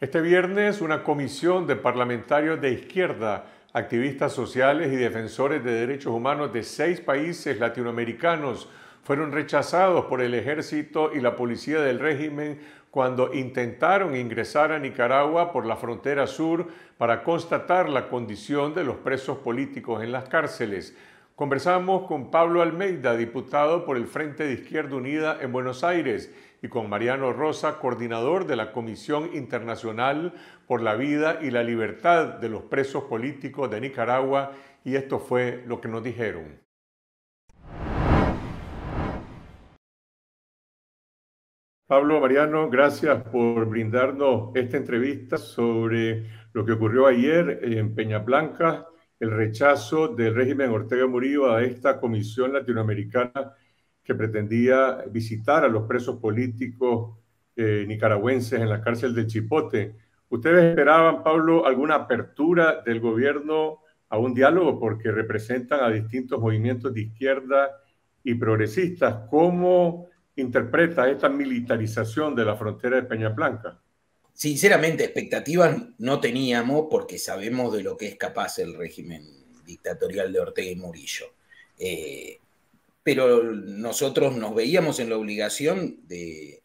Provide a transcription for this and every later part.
Este viernes, una comisión de parlamentarios de izquierda, activistas sociales y defensores de derechos humanos de seis países latinoamericanos fueron rechazados por el ejército y la policía del régimen cuando intentaron ingresar a Nicaragua por la frontera sur para constatar la condición de los presos políticos en las cárceles. Conversamos con Pablo Almeida, diputado por el Frente de Izquierda Unida en Buenos Aires, y con Mariano Rosa, coordinador de la Comisión Internacional por la Vida y la Libertad de los Presos Políticos de Nicaragua, y esto fue lo que nos dijeron. Pablo Mariano, gracias por brindarnos esta entrevista sobre lo que ocurrió ayer en Peña Blanca el rechazo del régimen Ortega Murillo a esta comisión latinoamericana que pretendía visitar a los presos políticos eh, nicaragüenses en la cárcel de Chipote. ¿Ustedes esperaban, Pablo, alguna apertura del gobierno a un diálogo porque representan a distintos movimientos de izquierda y progresistas? ¿Cómo interpreta esta militarización de la frontera de Peña Blanca? Sinceramente, expectativas no teníamos porque sabemos de lo que es capaz el régimen dictatorial de Ortega y Murillo. Eh, pero nosotros nos veíamos en la obligación de,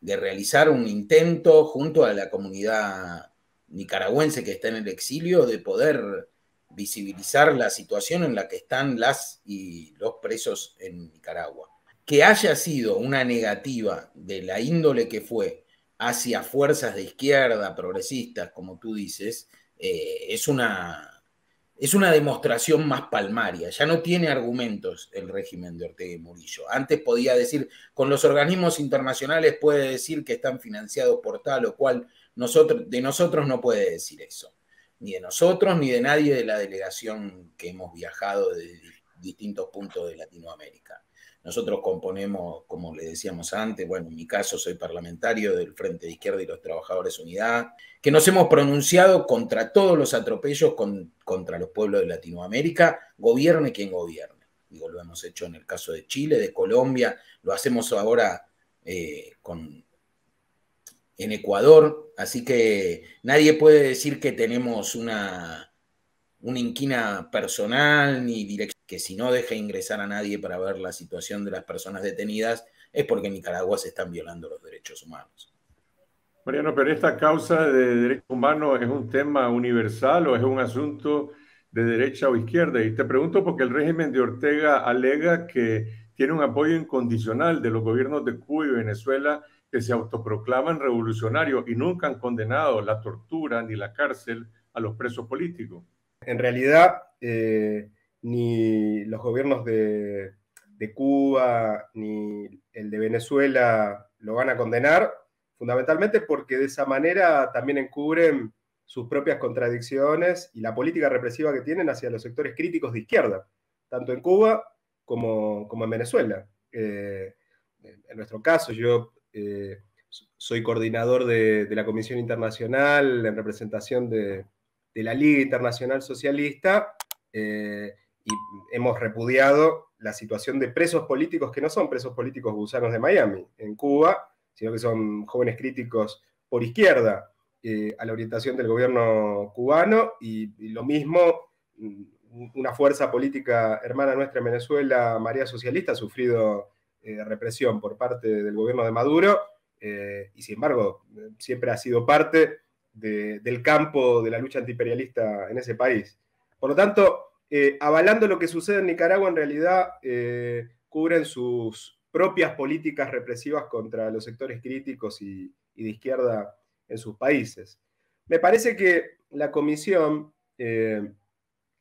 de, realizar un intento junto a la comunidad nicaragüense que está en el exilio de poder visibilizar la situación en la que están las y los presos en Nicaragua. Que haya sido una negativa de la índole que fue hacia fuerzas de izquierda, progresistas, como tú dices, eh, es, una, es una demostración más palmaria. Ya no tiene argumentos el régimen de Ortega y Murillo. Antes podía decir, con los organismos internacionales puede decir que están financiados por tal o cual. Nosotros, de nosotros no puede decir eso. Ni de nosotros, ni de nadie de la delegación que hemos viajado de distintos puntos de Latinoamérica. Nosotros componemos, como le decíamos antes, bueno, en mi caso soy parlamentario del Frente de Izquierda y los Trabajadores Unidad, que nos hemos pronunciado contra todos los atropellos contra los pueblos de Latinoamérica, gobierne quien gobierne. Digo, lo hemos hecho en el caso de Chile, de Colombia, lo hacemos ahora eh, en Ecuador, así que nadie puede decir que tenemos una una inquina personal ni dirección, que si no deja ingresar a nadie para ver la situación de las personas detenidas, es porque en Nicaragua se están violando los derechos humanos. Mariano, pero esta causa de derechos humanos es un tema universal o es un asunto de derecha o izquierda. Y te pregunto porque el régimen de Ortega alega que tiene un apoyo incondicional de los gobiernos de Cuba y Venezuela que se autoproclaman revolucionarios y nunca han condenado la tortura ni la cárcel a los presos políticos. En realidad, eh, ni los gobiernos de, Cuba ni el de Venezuela lo van a condenar, fundamentalmente porque de esa manera también encubren sus propias contradicciones y la política represiva que tienen hacia los sectores críticos de izquierda, tanto en Cuba como, en Venezuela. Eh, en nuestro caso, yo eh, soy coordinador de la Comisión Internacional en representación de, de la Liga Internacional Socialista eh, y hemos repudiado la situación de presos políticos que no son presos políticos gusanos de Miami, en Cuba, sino que son jóvenes críticos por izquierda eh, a la orientación del gobierno cubano y, lo mismo mm, una fuerza política hermana nuestra en Venezuela, María Socialista, ha sufrido eh, represión por parte del gobierno de Maduro y sin embargo siempre ha sido parte del campo de la lucha antiimperialista en ese país. Por lo tanto, eh, avalando lo que sucede en Nicaragua, en realidad eh, cubren sus propias políticas represivas contra los sectores críticos y, de izquierda en sus países. Me parece que la comisión eh,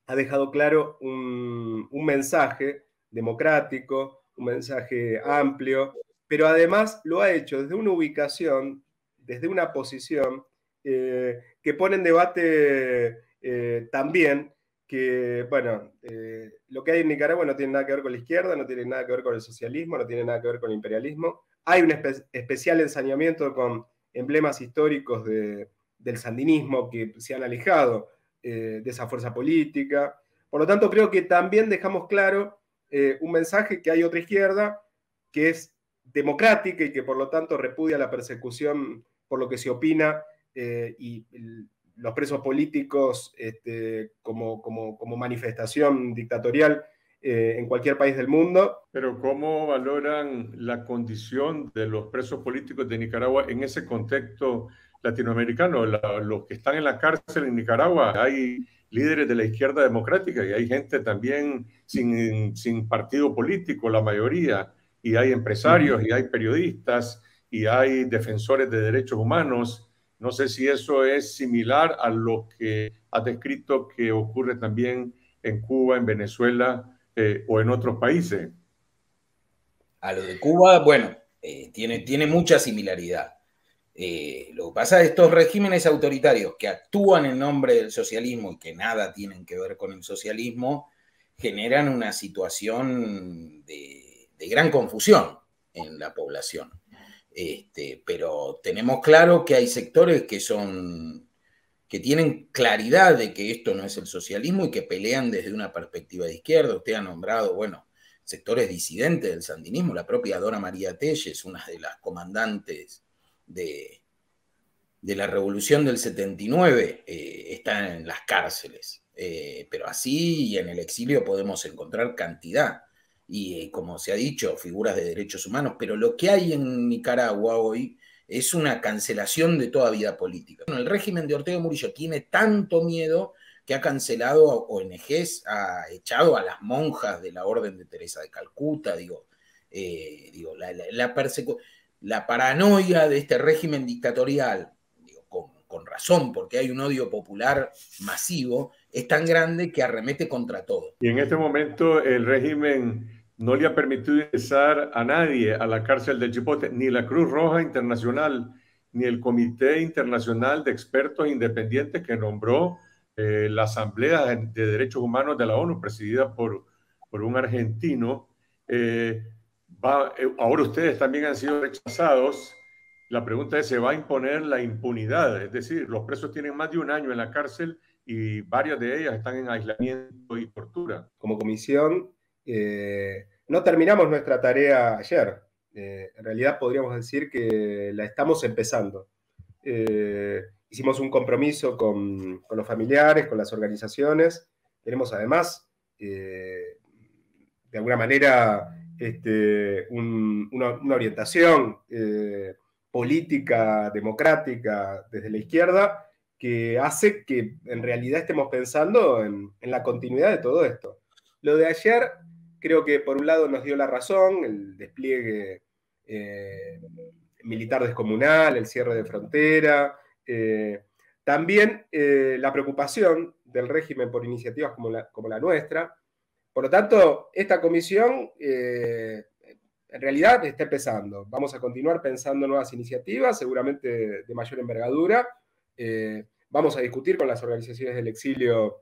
ha dejado claro un, un mensaje democrático, un mensaje amplio, pero además lo ha hecho desde una ubicación, desde una posición eh, que pone en debate eh, también que, bueno, eh, lo que hay en Nicaragua no tiene nada que ver con la izquierda, no tiene nada que ver con el socialismo, no tiene nada que ver con el imperialismo. Hay un especial ensañamiento con emblemas históricos del sandinismo que se han alejado de esa fuerza política. Por lo tanto, creo que también dejamos claro un mensaje que hay otra izquierda que es democrática y que por lo tanto repudia la persecución por lo que se opina eh, y los presos políticos este, como, como, manifestación dictatorial eh, en cualquier país del mundo. Pero ¿cómo valoran la condición de los presos políticos de Nicaragua en ese contexto latinoamericano? los que están en la cárcel en Nicaragua, hay líderes de la izquierda democrática y hay gente también sin, sin partido político, la mayoría, y hay empresarios y hay periodistas y hay defensores de derechos humanos no sé si eso es similar a lo que has descrito que ocurre también en Cuba, en Venezuela eh, o en otros países. A lo de Cuba, bueno, eh, tiene, mucha similaridad. Eh, lo que pasa es estos regímenes autoritarios que actúan en nombre del socialismo y que nada tienen que ver con el socialismo, generan una situación de gran confusión en la población. Este, pero tenemos claro que hay sectores que son que tienen claridad de que esto no es el socialismo y que pelean desde una perspectiva de izquierda. Usted ha nombrado, bueno, sectores disidentes del sandinismo, la propia Dora María Telles, una de las comandantes de, la revolución del 79, eh, está en las cárceles. Eh, pero así y en el exilio podemos encontrar cantidad y, eh, como se ha dicho, figuras de derechos humanos, pero lo que hay en Nicaragua hoy es una cancelación de toda vida política. el régimen de Ortega Murillo tiene tanto miedo que ha cancelado a ONGs, ha echado a las monjas de la Orden de Teresa de Calcuta, digo, eh, la, la, paranoia de este régimen dictatorial, con, con razón, porque hay un odio popular masivo, es tan grande que arremete contra todo. Y en este momento el régimen no le ha permitido ingresar a nadie a la cárcel del Chipote, ni la Cruz Roja Internacional, ni el Comité Internacional de Expertos Independientes que nombró eh, la Asamblea de Derechos Humanos de la ONU, presidida por, por un argentino. Eh, eh, ahora ustedes también han sido rechazados. La pregunta es, ¿se va a imponer la impunidad? Es decir, los presos tienen más de un año en la cárcel y varias de ellas están en aislamiento y tortura. Como comisión eh, no terminamos nuestra tarea ayer. Eh, en realidad podríamos decir que la estamos empezando. Eh, hicimos un compromiso con, los familiares, con las organizaciones. Tenemos además, de alguna manera, este, una, orientación política, democrática, desde la izquierda, que hace que en realidad estemos pensando en, la continuidad de todo esto. Lo de ayer Creo que por un lado nos dio la razón, el despliegue eh, militar descomunal, el cierre de frontera, eh, también eh, la preocupación del régimen por iniciativas como la, como la nuestra. Por lo tanto, esta comisión en realidad está empezando. Vamos a continuar pensando nuevas iniciativas, seguramente de mayor envergadura. vamos a discutir con las organizaciones del exilio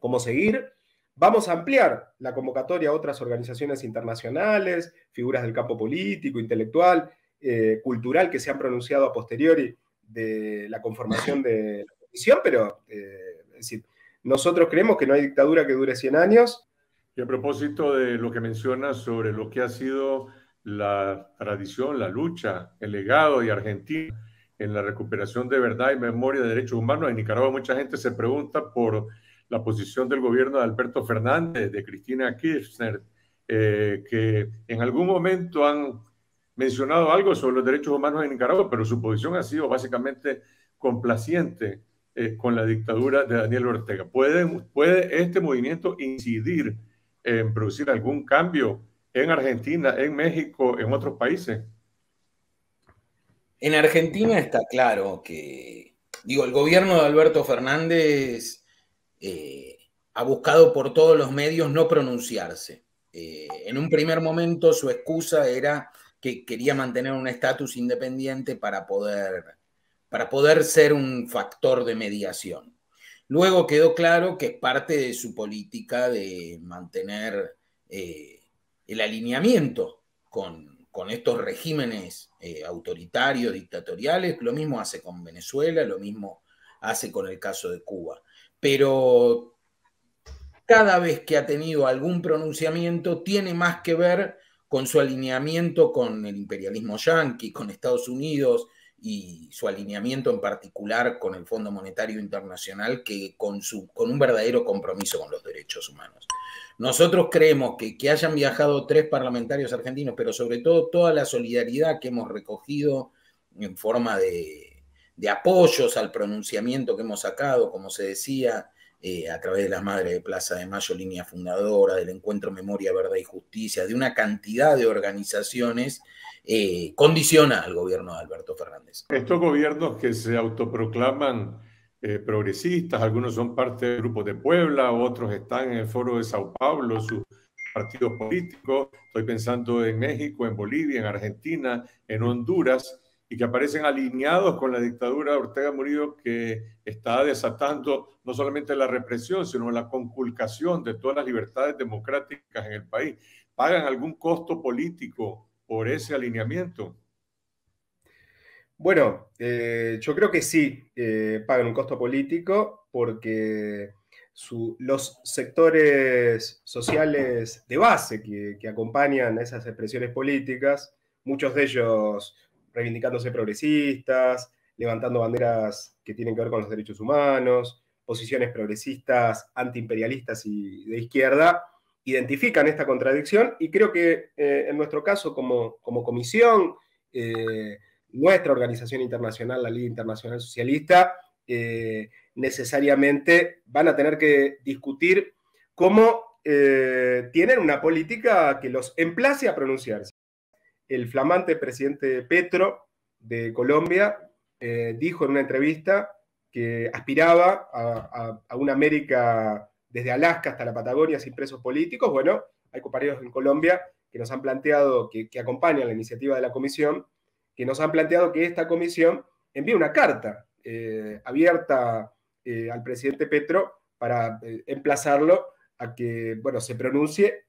cómo seguir. Vamos a ampliar la convocatoria a otras organizaciones internacionales, figuras del campo político, intelectual, eh, cultural que se han pronunciado a posteriori de la conformación de la comisión, pero eh, nosotros creemos que no hay dictadura que dure 100 años. Y a propósito de lo que mencionas sobre lo que ha sido la tradición, la lucha, el legado de Argentina en la recuperación de verdad y memoria de derechos humanos, en Nicaragua mucha gente se pregunta por la posición del gobierno de Alberto Fernández, de Cristina Kirchner, eh, que en algún momento han mencionado algo sobre los derechos humanos en Nicaragua, pero su posición ha sido básicamente complaciente eh, con la dictadura de Daniel Ortega. ¿Puede, puede este movimiento incidir en producir algún cambio en Argentina, en México, en otros países? En Argentina está claro que, digo, el gobierno de Alberto Fernández eh, ha buscado por todos los medios no pronunciarse. Eh, en un primer momento su excusa era que quería mantener un estatus independiente para poder, para poder ser un factor de mediación. Luego quedó claro que es parte de su política de mantener eh, el alineamiento con, estos regímenes autoritarios, dictatoriales. Lo mismo hace con Venezuela, lo mismo hace con el caso de Cuba pero cada vez que ha tenido algún pronunciamiento tiene más que ver con su alineamiento con el imperialismo yanqui, con Estados Unidos y su alineamiento en particular con el Fondo Monetario Internacional que con, su, con un verdadero compromiso con los derechos humanos. Nosotros creemos que, que hayan viajado tres parlamentarios argentinos, pero sobre todo toda la solidaridad que hemos recogido en forma de, de apoyos al pronunciamiento que hemos sacado, como se decía, eh, a través de las Madres de Plaza de Mayo, línea fundadora, del Encuentro Memoria, Verdad y Justicia, de una cantidad de organizaciones, eh, condiciona al gobierno de Alberto Fernández. Estos gobiernos que se autoproclaman eh, progresistas, algunos son parte del Grupo de Puebla, otros están en el Foro de Sao Paulo, sus partidos políticos, estoy pensando en México, en Bolivia, en Argentina, en Honduras, y que aparecen alineados con la dictadura de Ortega Murillo que está desatando no solamente la represión, sino la conculcación de todas las libertades democráticas en el país. ¿Pagan algún costo político por ese alineamiento? Bueno, eh, yo creo que sí, eh, pagan un costo político porque los sectores sociales de base que, que acompañan esas expresiones políticas, muchos de ellos reivindicándose progresistas, levantando banderas que tienen que ver con los derechos humanos, posiciones progresistas, antiimperialistas y de izquierda, identifican esta contradicción y creo que eh, en nuestro caso como, como comisión, eh, nuestra organización internacional, la Liga Internacional Socialista, eh, necesariamente van a tener que discutir cómo tienen una política que los emplace a pronunciarse el flamante presidente Petro de Colombia eh, dijo en una entrevista que aspiraba a, una América desde Alaska hasta la Patagonia sin presos políticos. Bueno, hay compañeros en Colombia que nos han planteado, que, acompañan la iniciativa de la comisión, que nos han planteado que esta comisión envíe una carta eh, abierta eh, al presidente Petro para emplazarlo a que, bueno, se pronuncie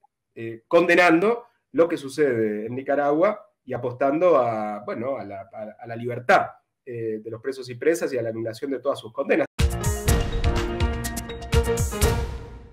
condenando lo que sucede en Nicaragua y apostando a, bueno, a, la, libertad eh, de los presos y presas y a la anulación de todas sus condenas.